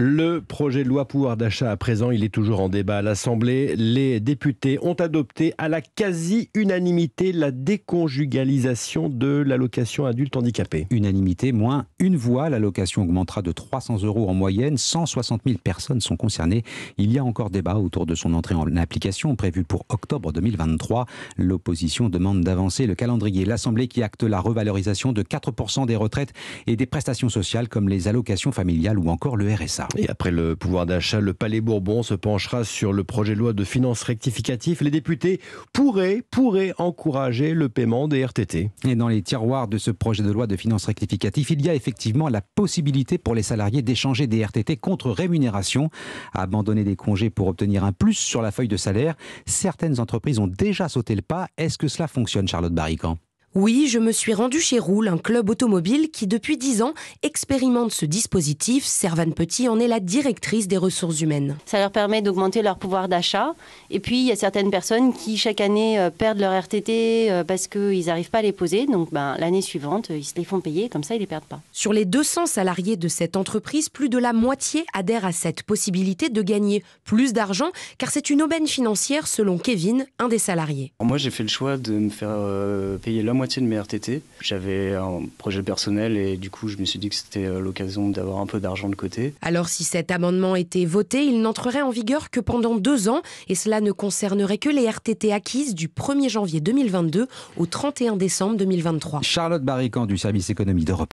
Le projet de loi pouvoir d'achat à présent, il est toujours en débat à l'Assemblée. Les députés ont adopté à la quasi-unanimité la déconjugalisation de l'allocation adulte handicapé. Unanimité, moins une voix. L'allocation augmentera de 300 euros en moyenne. 160 000 personnes sont concernées. Il y a encore débat autour de son entrée en application prévue pour octobre 2023. L'opposition demande d'avancer le calendrier. L'Assemblée qui acte la revalorisation de 4% des retraites et des prestations sociales comme les allocations familiales ou encore le RSA. Et après le pouvoir d'achat, le Palais Bourbon se penchera sur le projet de loi de finances rectificatives. Les députés pourraient, pourraient encourager le paiement des RTT. Et dans les tiroirs de ce projet de loi de finances rectificatives, il y a effectivement la possibilité pour les salariés d'échanger des RTT contre rémunération, abandonner des congés pour obtenir un plus sur la feuille de salaire. Certaines entreprises ont déjà sauté le pas. Est-ce que cela fonctionne, Charlotte Barrican oui, je me suis rendu chez Roule, un club automobile qui depuis 10 ans expérimente ce dispositif. Servane Petit en est la directrice des ressources humaines. Ça leur permet d'augmenter leur pouvoir d'achat. Et puis, il y a certaines personnes qui, chaque année, euh, perdent leur RTT euh, parce qu'ils n'arrivent pas à les poser. Donc, ben, l'année suivante, euh, ils se les font payer. Comme ça, ils ne les perdent pas. Sur les 200 salariés de cette entreprise, plus de la moitié adhèrent à cette possibilité de gagner plus d'argent, car c'est une aubaine financière, selon Kevin, un des salariés. moi, j'ai fait le choix de me faire payer l'homme moitié de mes RTT. J'avais un projet personnel et du coup, je me suis dit que c'était euh, l'occasion d'avoir un peu d'argent de côté. Alors, si cet amendement était voté, il n'entrerait en vigueur que pendant deux ans et cela ne concernerait que les RTT acquises du 1er janvier 2022 au 31 décembre 2023. Charlotte Barrican du service économie d'Europe.